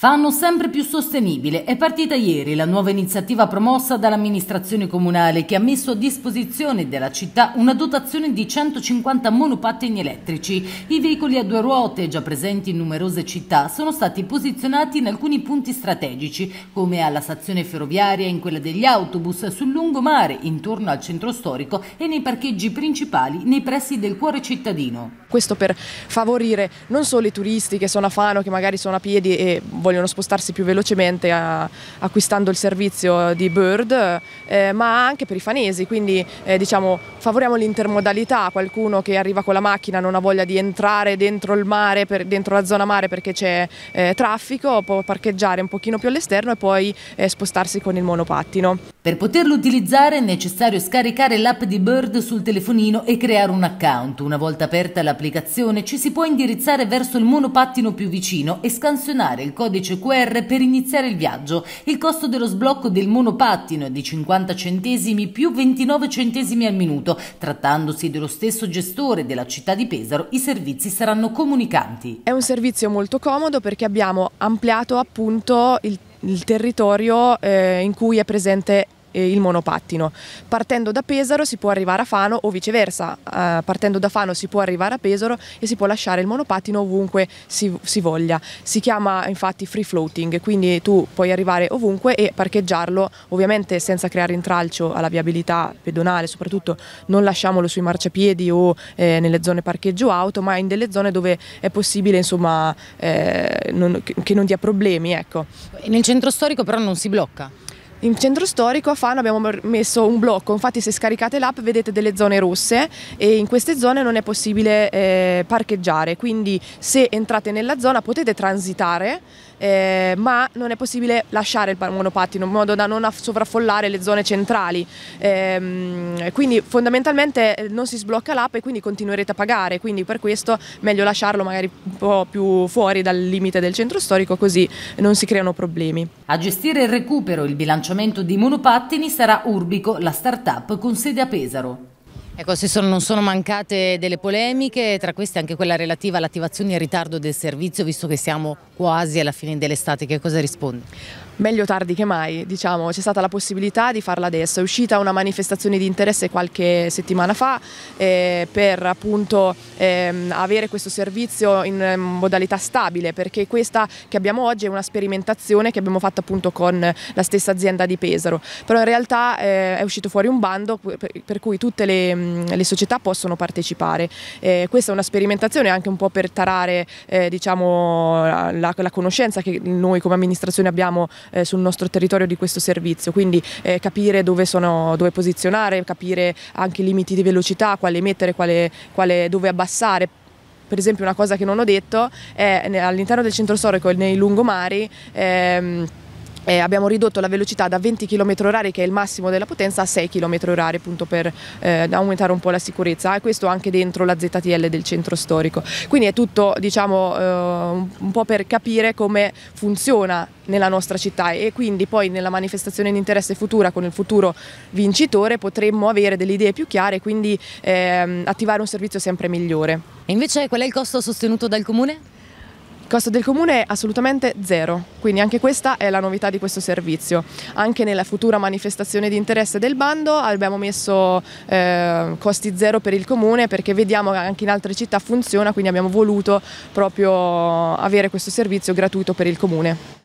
fanno sempre più sostenibile. È partita ieri la nuova iniziativa promossa dall'amministrazione comunale che ha messo a disposizione della città una dotazione di 150 monopattini elettrici. I veicoli a due ruote, già presenti in numerose città, sono stati posizionati in alcuni punti strategici, come alla stazione ferroviaria, in quella degli autobus, sul lungomare, intorno al centro storico e nei parcheggi principali nei pressi del cuore cittadino. Questo per favorire non solo i turisti che sono a Fano, che magari sono a piedi e vogliono vogliono spostarsi più velocemente a, eh, acquistando il servizio di Bird, eh, ma anche per i fanesi, quindi eh, diciamo, favoriamo l'intermodalità, qualcuno che arriva con la macchina non ha voglia di entrare dentro il mare, per, dentro la zona mare perché c'è eh, traffico, può parcheggiare un pochino più all'esterno e poi eh, spostarsi con il monopattino. Per poterlo utilizzare è necessario scaricare l'app di Bird sul telefonino e creare un account. Una volta aperta l'applicazione ci si può indirizzare verso il monopattino più vicino e scansionare il codice QR per iniziare il viaggio. Il costo dello sblocco del monopattino è di 50 centesimi più 29 centesimi al minuto. Trattandosi dello stesso gestore della città di Pesaro, i servizi saranno comunicanti. È un servizio molto comodo perché abbiamo ampliato appunto il il territorio eh, in cui è presente eh, il monopattino. Partendo da Pesaro si può arrivare a Fano o viceversa, eh, partendo da Fano si può arrivare a Pesaro e si può lasciare il monopattino ovunque si, si voglia. Si chiama infatti free floating, quindi tu puoi arrivare ovunque e parcheggiarlo ovviamente senza creare intralcio alla viabilità pedonale, soprattutto non lasciamolo sui marciapiedi o eh, nelle zone parcheggio auto, ma in delle zone dove è possibile insomma, eh, non, che non dia problemi. Ecco. Nel centro storico però non si blocca? In centro storico a Fano abbiamo messo un blocco, infatti se scaricate l'app vedete delle zone rosse e in queste zone non è possibile eh, parcheggiare, quindi se entrate nella zona potete transitare eh, ma non è possibile lasciare il monopattino in modo da non sovraffollare le zone centrali. Eh, quindi fondamentalmente eh, non si sblocca l'app e quindi continuerete a pagare, quindi per questo meglio lasciarlo magari un po' più fuori dal limite del centro storico così non si creano problemi. A gestire il recupero e il bilanciamento di monopattini sarà Urbico, la start-up con sede a Pesaro. Ecco, se sono, non sono mancate delle polemiche, tra queste anche quella relativa all'attivazione in ritardo del servizio, visto che siamo quasi alla fine dell'estate, che cosa risponde? Meglio tardi che mai, diciamo, c'è stata la possibilità di farla adesso, è uscita una manifestazione di interesse qualche settimana fa eh, per appunto ehm, avere questo servizio in ehm, modalità stabile, perché questa che abbiamo oggi è una sperimentazione che abbiamo fatto appunto con la stessa azienda di Pesaro, però in realtà eh, è uscito fuori un bando per, per cui tutte le Ehm, le società possono partecipare. Eh, questa è una sperimentazione anche un po' per tarare eh, diciamo, la, la, conoscenza che noi come amministrazione abbiamo eh, sul nostro territorio di questo servizio, quindi eh, capire dove, sono, dove, posizionare, capire anche i limiti di velocità, quale mettere, quale, quale, dove abbassare, per esempio una cosa che non ho detto è all'interno del centro storico e nei lungomari ehm, eh, abbiamo ridotto la velocità da 20 km h che è il massimo della potenza a 6 km h appunto per eh, aumentare un po' la sicurezza e questo anche dentro la ZTL del centro storico quindi è tutto diciamo eh, un po' per capire come funziona nella nostra città e quindi poi nella manifestazione di interesse futura con il futuro vincitore potremmo avere delle idee più chiare e quindi ehm, attivare un servizio sempre migliore. E invece qual è il costo sostenuto dal comune? Costo del comune è assolutamente zero, quindi anche questa è la novità di questo servizio. Anche nella futura manifestazione di interesse del bando abbiamo messo eh, costi zero per il comune perché vediamo che anche in altre città funziona, quindi abbiamo voluto proprio avere questo servizio gratuito per il comune.